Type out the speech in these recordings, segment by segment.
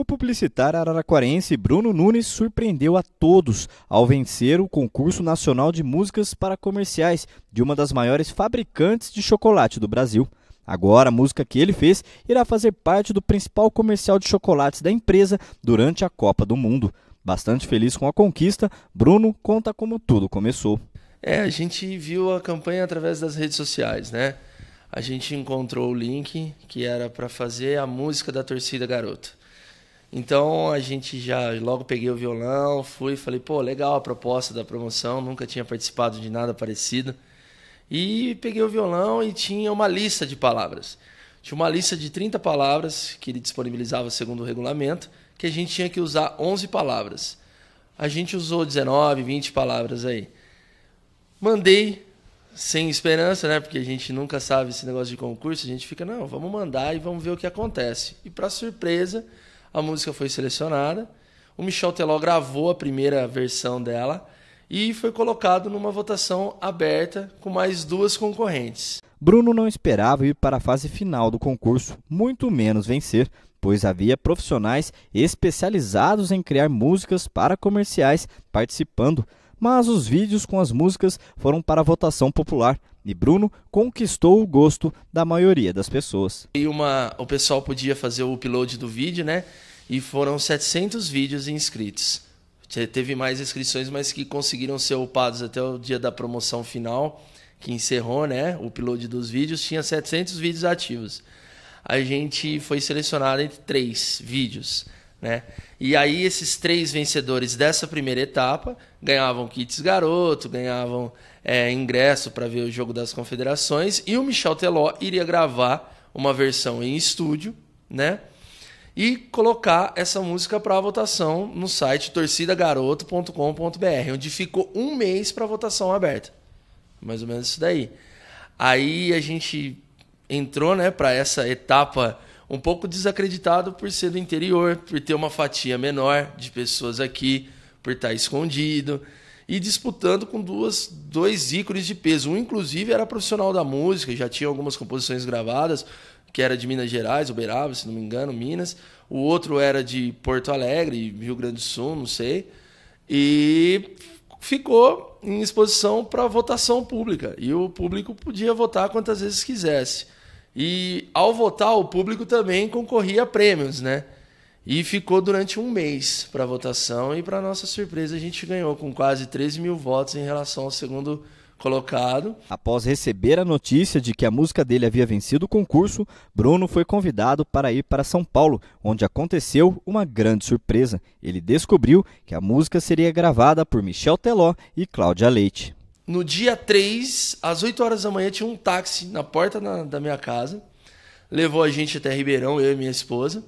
O publicitário araraquarense Bruno Nunes surpreendeu a todos ao vencer o concurso nacional de músicas para comerciais de uma das maiores fabricantes de chocolate do Brasil. Agora, a música que ele fez irá fazer parte do principal comercial de chocolates da empresa durante a Copa do Mundo. Bastante feliz com a conquista, Bruno conta como tudo começou. É, a gente viu a campanha através das redes sociais, né? A gente encontrou o link que era para fazer a música da torcida garota. Então a gente já logo peguei o violão, fui, falei, pô, legal a proposta da promoção, nunca tinha participado de nada parecido. E peguei o violão e tinha uma lista de palavras. Tinha uma lista de 30 palavras que ele disponibilizava segundo o regulamento, que a gente tinha que usar 11 palavras. A gente usou 19, 20 palavras aí. Mandei sem esperança, né? Porque a gente nunca sabe esse negócio de concurso, a gente fica, não, vamos mandar e vamos ver o que acontece. E para surpresa, a música foi selecionada. O Michel Teló gravou a primeira versão dela e foi colocado numa votação aberta com mais duas concorrentes. Bruno não esperava ir para a fase final do concurso, muito menos vencer, pois havia profissionais especializados em criar músicas para comerciais participando, mas os vídeos com as músicas foram para a votação popular e Bruno conquistou o gosto da maioria das pessoas. E uma, o pessoal podia fazer o upload do vídeo, né? E foram 700 vídeos inscritos. Teve mais inscrições, mas que conseguiram ser upados até o dia da promoção final, que encerrou, né? O upload dos vídeos tinha 700 vídeos ativos. A gente foi selecionado entre três vídeos né? E aí esses três vencedores dessa primeira etapa ganhavam kits garoto, ganhavam é, ingresso para ver o jogo das confederações e o Michel Teló iria gravar uma versão em estúdio, né? E colocar essa música para votação no site torcidagaroto.com.br, onde ficou um mês para votação aberta. Mais ou menos isso daí. Aí a gente entrou, né, para essa etapa um pouco desacreditado por ser do interior, por ter uma fatia menor de pessoas aqui, por estar escondido e disputando com duas, dois ícones de peso. Um, inclusive, era profissional da música, já tinha algumas composições gravadas, que era de Minas Gerais, Uberaba, se não me engano, Minas. O outro era de Porto Alegre, Rio Grande do Sul, não sei. E ficou em exposição para votação pública. E o público podia votar quantas vezes quisesse. E ao votar, o público também concorria a prêmios, né? E ficou durante um mês para votação e, para nossa surpresa, a gente ganhou com quase 13 mil votos em relação ao segundo colocado. Após receber a notícia de que a música dele havia vencido o concurso, Bruno foi convidado para ir para São Paulo, onde aconteceu uma grande surpresa. Ele descobriu que a música seria gravada por Michel Teló e Cláudia Leite. No dia 3, às 8 horas da manhã, tinha um táxi na porta na, da minha casa. Levou a gente até Ribeirão, eu e minha esposa.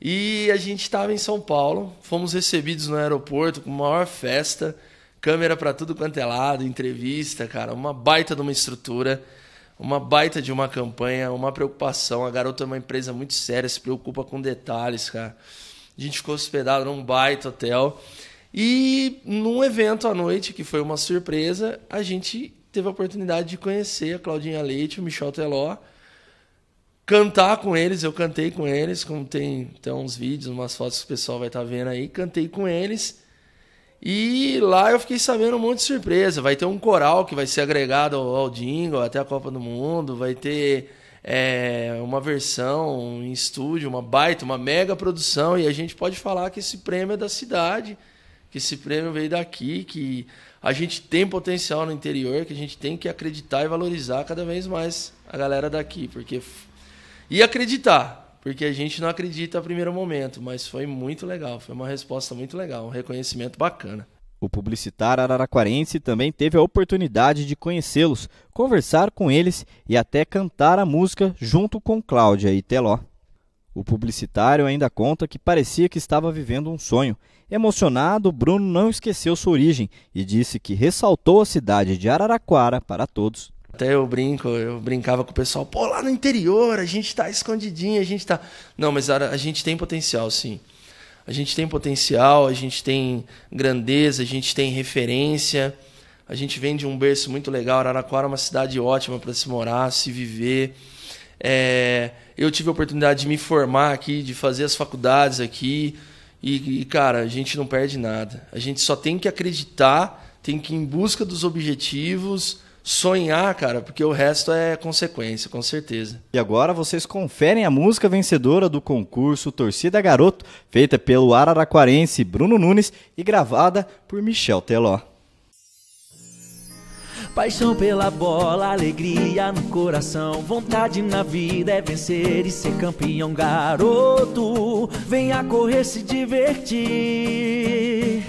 E a gente estava em São Paulo. Fomos recebidos no aeroporto com maior festa. Câmera para tudo quanto é lado, entrevista, cara. Uma baita de uma estrutura, uma baita de uma campanha, uma preocupação. A garota é uma empresa muito séria, se preocupa com detalhes, cara. A gente ficou hospedado num baita hotel. E num evento à noite, que foi uma surpresa, a gente teve a oportunidade de conhecer a Claudinha Leite, o Michel Teló, cantar com eles, eu cantei com eles, como tem então, uns vídeos, umas fotos que o pessoal vai estar tá vendo aí, cantei com eles. E lá eu fiquei sabendo um monte de surpresa. Vai ter um coral que vai ser agregado ao, ao Jingle até a Copa do Mundo, vai ter é, uma versão em estúdio, uma baita, uma mega produção, e a gente pode falar que esse prêmio é da cidade que esse prêmio veio daqui, que a gente tem potencial no interior, que a gente tem que acreditar e valorizar cada vez mais a galera daqui, porque e acreditar, porque a gente não acredita a primeiro momento, mas foi muito legal, foi uma resposta muito legal, um reconhecimento bacana. O publicitário araraquarense também teve a oportunidade de conhecê-los, conversar com eles e até cantar a música junto com Cláudia e Teló. O publicitário ainda conta que parecia que estava vivendo um sonho. Emocionado, Bruno não esqueceu sua origem e disse que ressaltou a cidade de Araraquara para todos. Até eu brinco, eu brincava com o pessoal, pô, lá no interior, a gente está escondidinho, a gente está. Não, mas a, gente tem potencial, sim. A gente tem potencial, a gente tem grandeza, a gente tem referência. A gente vem de um berço muito legal. Araraquara é uma cidade ótima para se morar, se viver. É, eu tive a oportunidade de me formar aqui, de fazer as faculdades aqui. E, e, cara, a gente não perde nada. A gente só tem que acreditar, tem que ir em busca dos objetivos, sonhar, cara, porque o resto é consequência, com certeza. E agora vocês conferem a música vencedora do concurso Torcida Garoto, feita pelo araraquarense Bruno Nunes e gravada por Michel Teló. Paixão pela bola, alegria no coração. Vontade na vida é vencer e ser campeão, garoto. Venha correr, se divertir.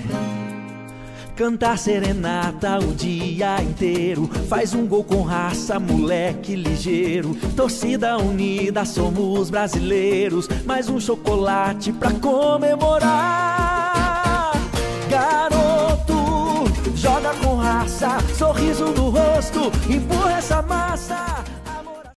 Cantar serenata o dia inteiro. Faz um gol com raça, moleque ligeiro. Torcida unida, somos brasileiros. Mais um chocolate pra comemorar. Garoto gosto, empurra essa massa.